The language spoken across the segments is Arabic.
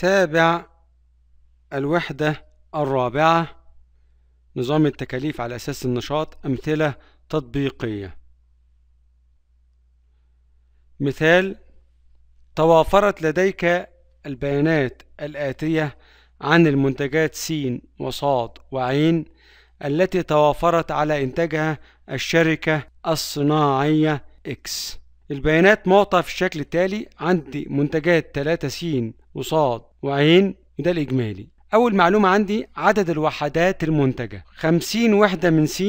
تابع الوحدة الرابعة نظام التكاليف على أساس النشاط أمثلة تطبيقية مثال توافرت لديك البيانات الآتية عن المنتجات س وصاد وعين التي توافرت على إنتاجها الشركة الصناعية إكس البيانات معطى في الشكل التالي عندي منتجات 3 س وصاد وعين وده الإجمالي أول معلومة عندي عدد الوحدات المنتجة 50 وحدة من س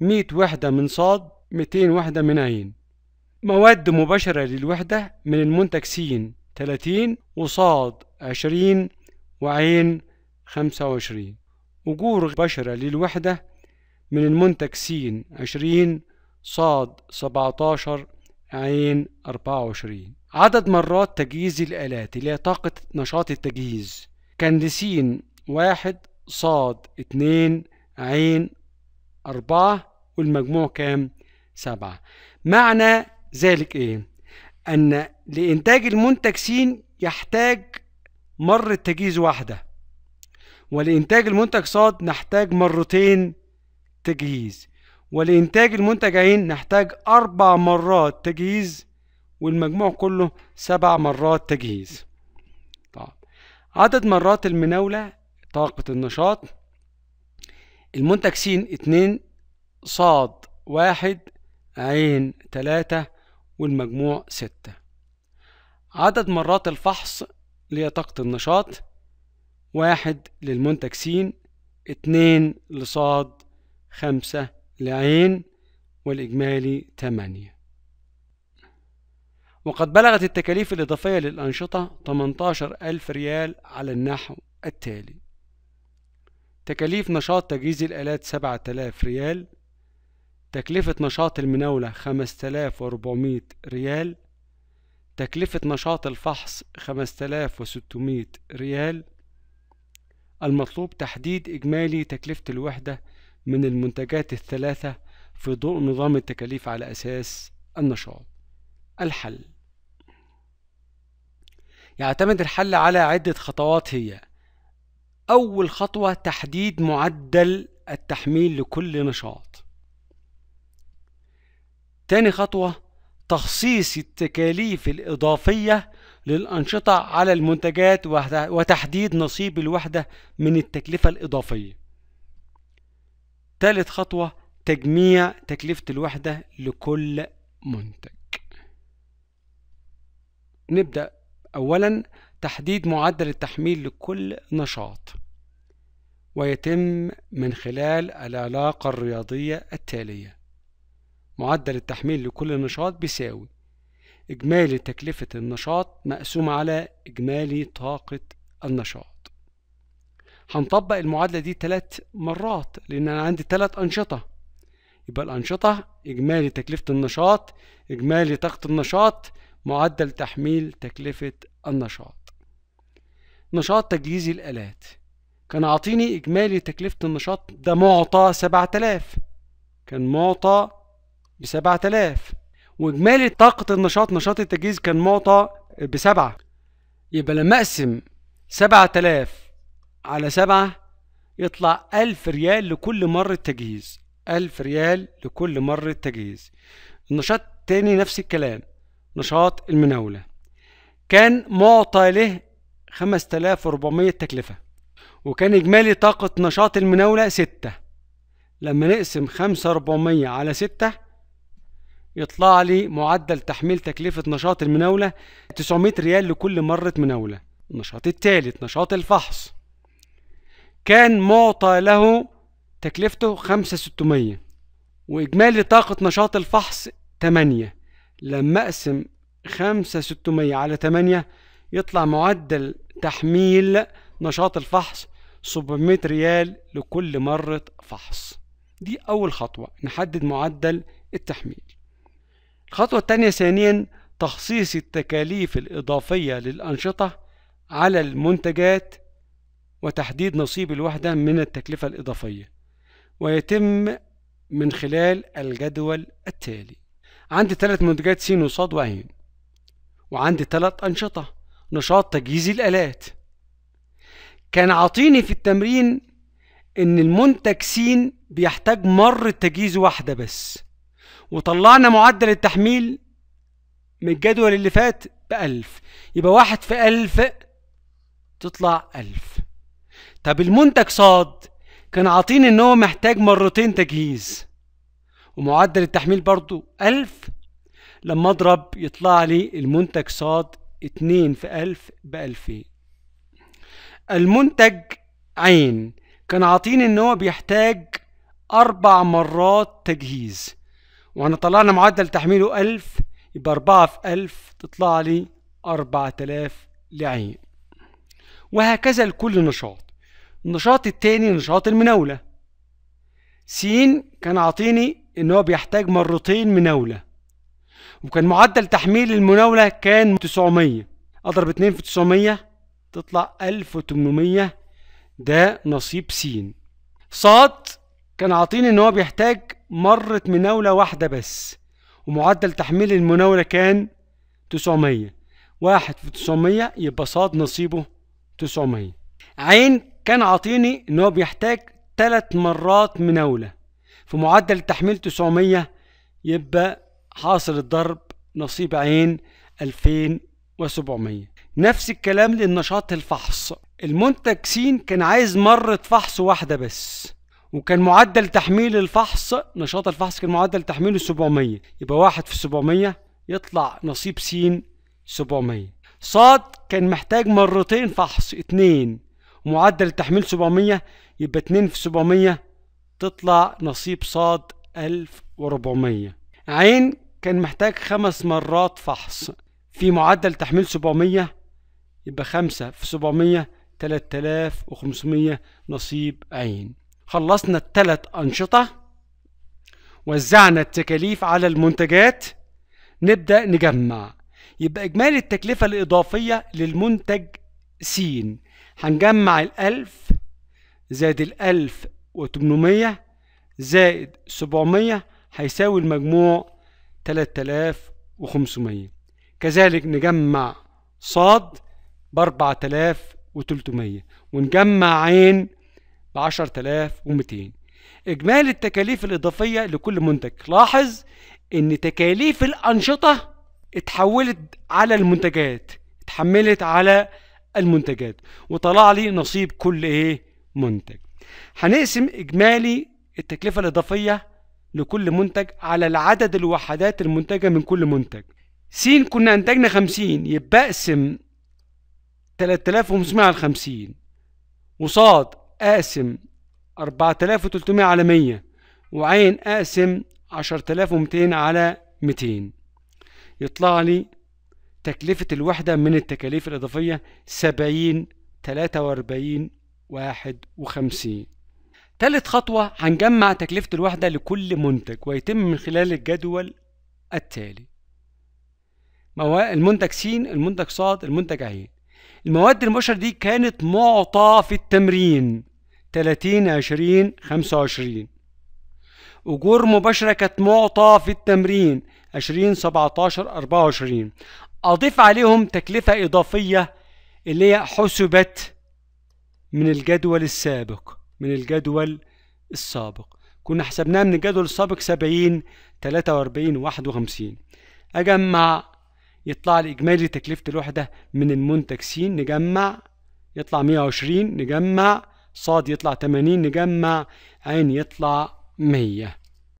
100 وحدة من صاد 200 وحدة من عين مواد مباشرة للوحدة من المنتج س 30 وصاد 20 وعين 25 أجور بشرة للوحدة من المنتج س 20 صاد 17 عين 24 عدد مرات تجهيز الآلات اللي هي طاقة نشاط التجهيز كان لسين واحد صاد اتنين عين أربعة والمجموع كام؟ سبعة معنى ذلك إيه؟ أن لإنتاج المنتج سين يحتاج مرة تجهيز واحدة ولإنتاج المنتج صاد نحتاج مرتين تجهيز ولإنتاج المنتج المنتجين نحتاج أربع مرات تجهيز والمجموع كله سبع مرات تجهيز طيب عدد مرات المناولة طاقة النشاط المنتج س اتنين ص واحد عين تلاتة والمجموع ستة عدد مرات الفحص اللي هي طاقة النشاط واحد للمنتج س اتنين لصاد خمسة لعين والإجمالي تمانية وقد بلغت التكاليف الإضافية للأنشطة 18 ألف ريال على النحو التالي تكاليف نشاط تجهيز الآلات 7000 ريال تكلفة نشاط المناولة 5400 ريال تكلفة نشاط الفحص 5600 ريال المطلوب تحديد إجمالي تكلفة الوحدة من المنتجات الثلاثة في ضوء نظام التكاليف على أساس النشاط الحل يعتمد الحل على عدة خطوات هي أول خطوة تحديد معدل التحميل لكل نشاط تاني خطوة تخصيص التكاليف الإضافية للأنشطة على المنتجات وتحديد نصيب الوحدة من التكلفة الإضافية ثالث خطوة تجميع تكلفة الوحدة لكل منتج نبدأ أولا تحديد معدل التحميل لكل نشاط ويتم من خلال العلاقة الرياضية التالية معدل التحميل لكل نشاط بيساوي إجمالي تكلفة النشاط مقسوم على إجمالي طاقة النشاط هنطبق المعادلة دي ثلاث مرات لأن أنا عندي ثلاث أنشطة يبقى الأنشطة إجمالي تكلفة النشاط إجمالي طاقة النشاط معدل تحميل تكلفة النشاط نشاط تجهيز الآلات كان عاطيني إجمالي تكلفة النشاط ده معطى سبعة آلاف كان معطى بسبعة آلاف وإجمالي طاقة النشاط نشاط التجهيز كان معطى بسبعة يبقى لما أقسم سبعة آلاف على سبعة يطلع ألف ريال لكل مرة تجهيز ألف ريال لكل مرة تجهيز النشاط التاني نفس الكلام نشاط المناولة كان معطى له 5400 تكلفة وكان إجمالي طاقة نشاط المناولة ستة لما نقسم خمسة وربعمية على ستة يطلع لي معدل تحميل تكلفة نشاط المناولة 900 ريال لكل مرة مناولة النشاط التالت نشاط الفحص كان معطى له تكلفته خمسة ستمية وإجمالي طاقة نشاط الفحص تمانية لما أقسم خمسة ستمية على تمانية يطلع معدل تحميل نشاط الفحص 700 ريال لكل مرة فحص دي أول خطوة نحدد معدل التحميل الخطوة التانية ثانيا تخصيص التكاليف الإضافية للأنشطة على المنتجات وتحديد نصيب الوحدة من التكلفة الإضافية ويتم من خلال الجدول التالي عندي ثلاث منتجات س وص وعين وعندي ثلاث أنشطة نشاط تجهيز الآلات كان عاطيني في التمرين إن المنتج س بيحتاج مرة تجهيز واحدة بس وطلعنا معدل التحميل من الجدول اللي فات بألف يبقى واحد في ألف تطلع ألف طب المنتج صاد كان عاطين ان هو محتاج مرتين تجهيز ومعدل التحميل برضو ألف لما اضرب يطلع لي المنتج صاد اتنين في ألف بألفين المنتج عين كان عاطين ان هو بيحتاج اربع مرات تجهيز واحنا طلعنا معدل تحميله ألف يبقى أربعة في ألف تطلع لي أربعة آلاف لعين وهكذا لكل نشاط النشاط التاني نشاط المناولة س كان عاطيني ان هو بيحتاج مرتين مناولة وكان معدل تحميل المناولة كان 900 اضرب 2 في 900 تطلع 1800 ده نصيب س ص كان عاطيني ان هو بيحتاج مرة مناولة واحدة بس ومعدل تحميل المناولة كان 900 واحد في 900 يبقى صاد نصيبه 900 عين كان عاطيني ان هو بيحتاج ثلاث مرات مناولة في معدل التحميل 900 يبقى حاصل الضرب نصيب عين 2700 نفس الكلام للنشاط الفحص المنتج سين كان عايز مرة فحص واحدة بس وكان معدل تحميل الفحص نشاط الفحص كان معدل تحميله 700 يبقى واحد في 700 يطلع نصيب س 700 صاد كان محتاج مرتين فحص اتنين معدل التحميل 700 يبقى 2 في 700 تطلع نصيب صاد 1400 عين كان محتاج خمس مرات فحص في معدل تحميل 700 يبقى 5 في 700 3500 نصيب عين خلصنا الثلاث أنشطة وزعنا التكاليف على المنتجات نبدأ نجمع يبقى إجمالي التكلفة الإضافية للمنتج س هنجمع الألف زائد الألف وتمنمية زائد سبعمية هيساوي المجموع تلات آلاف وخمسمية كذلك نجمع صاد بأربعة آلاف وتلتمية ونجمع عين بعشرة آلاف ومتين إجمالي التكاليف الإضافية لكل منتج لاحظ إن تكاليف الأنشطة اتحولت على المنتجات اتحملت على المنتجات وطلع لي نصيب كل ايه منتج هنقسم اجمالي التكلفة الاضافية لكل منتج على العدد الوحدات المنتجة من كل منتج س كنا انتجنا 50 يبقى اقسم 3500 على 50 وص اقسم 4300 على 100 وعين اقسم 10200 على 200 يطلع لي تكلفة الوحدة من التكاليف الإضافية سبعين تلاتة وأربعين واحد وخمسين تالت خطوة هنجمع تكلفة الوحدة لكل منتج ويتم من خلال الجدول التالي المنتج س المنتج ص المنتج ع المواد المباشرة دي كانت معطى في التمرين 30 20 25 أجور مباشرة كانت معطى في التمرين 20 17 24 أضيف عليهم تكلفة إضافية اللي هي حسبت من الجدول السابق من الجدول السابق كنا حسبناها من الجدول السابق سبعين تلاتة وأربعين واحد وخمسين أجمع يطلع لي إجمالي تكلفة الوحدة من المنتج س نجمع يطلع مية وعشرين نجمع صاد يطلع تمانين نجمع عين يطلع مية